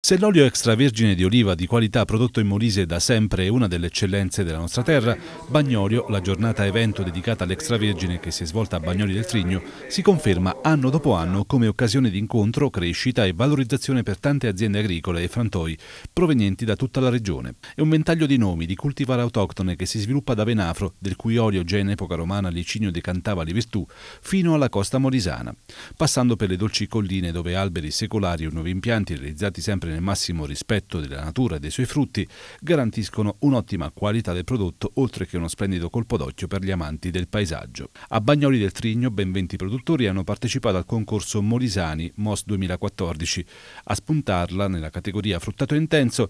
Se l'olio extravergine di oliva di qualità prodotto in Molise da sempre è una delle eccellenze della nostra terra, Bagnolio, la giornata evento dedicata all'extravergine che si è svolta a Bagnoli del Trigno, si conferma anno dopo anno come occasione di incontro, crescita e valorizzazione per tante aziende agricole e frantoi provenienti da tutta la regione. È un ventaglio di nomi di cultivar autoctone che si sviluppa da Venafro, del cui olio già in epoca romana Licinio decantava le virtù, fino alla costa molisana, passando per le dolci colline dove alberi secolari o nuovi impianti realizzati sempre sempre nel massimo rispetto della natura e dei suoi frutti, garantiscono un'ottima qualità del prodotto oltre che uno splendido colpo d'occhio per gli amanti del paesaggio. A Bagnoli del Trigno ben 20 produttori hanno partecipato al concorso Molisani MOS 2014. A spuntarla nella categoria fruttato intenso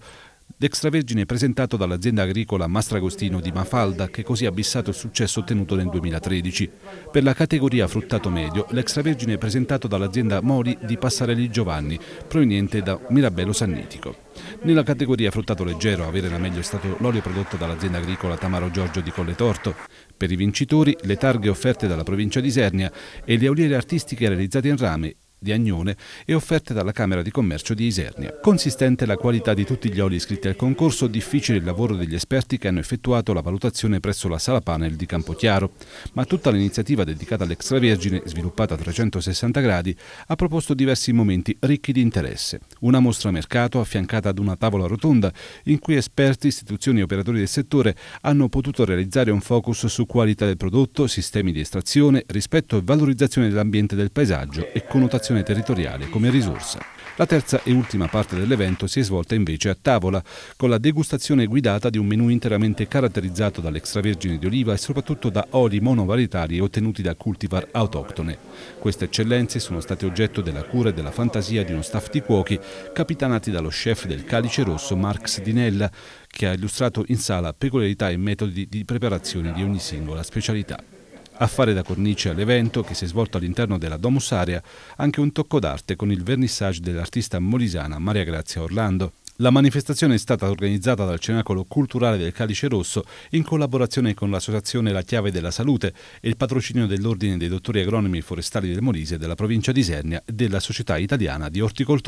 L'extravergine presentato dall'azienda agricola Mastragostino di Mafalda che così ha bissato il successo ottenuto nel 2013. Per la categoria fruttato medio, l'extravergine presentato dall'azienda Mori di Passarelli Giovanni, proveniente da Mirabello Sannitico. Nella categoria fruttato leggero avere la meglio è stato l'olio prodotto dall'azienda agricola Tamaro Giorgio di Colletorto. Per i vincitori le targhe offerte dalla provincia di Isernia e le oliere artistiche realizzate in rame di Agnone e offerte dalla Camera di Commercio di Isernia. Consistente la qualità di tutti gli oli iscritti al concorso, difficile il lavoro degli esperti che hanno effettuato la valutazione presso la Sala Panel di Campochiaro, ma tutta l'iniziativa dedicata all'extravergine, sviluppata a 360 gradi, ha proposto diversi momenti ricchi di interesse. Una mostra mercato affiancata ad una tavola rotonda in cui esperti, istituzioni e operatori del settore hanno potuto realizzare un focus su qualità del prodotto, sistemi di estrazione, rispetto e valorizzazione dell'ambiente e del paesaggio e connotazioni pianificazione territoriale come risorsa. La terza e ultima parte dell'evento si è svolta invece a tavola, con la degustazione guidata di un menù interamente caratterizzato dall'extravergine di oliva e soprattutto da oli monovarietari ottenuti da cultivar autoctone. Queste eccellenze sono state oggetto della cura e della fantasia di uno staff di cuochi capitanati dallo chef del calice rosso Marx Dinella, che ha illustrato in sala peculiarità e metodi di preparazione di ogni singola specialità. A fare da cornice all'evento, che si è svolto all'interno della Domus Area, anche un tocco d'arte con il vernissage dell'artista molisana Maria Grazia Orlando. La manifestazione è stata organizzata dal Cenacolo Culturale del Calice Rosso in collaborazione con l'associazione La Chiave della Salute e il patrocinio dell'Ordine dei Dottori Agronomi Forestali del Molise, della provincia di Isernia e della Società Italiana di Orticoltura.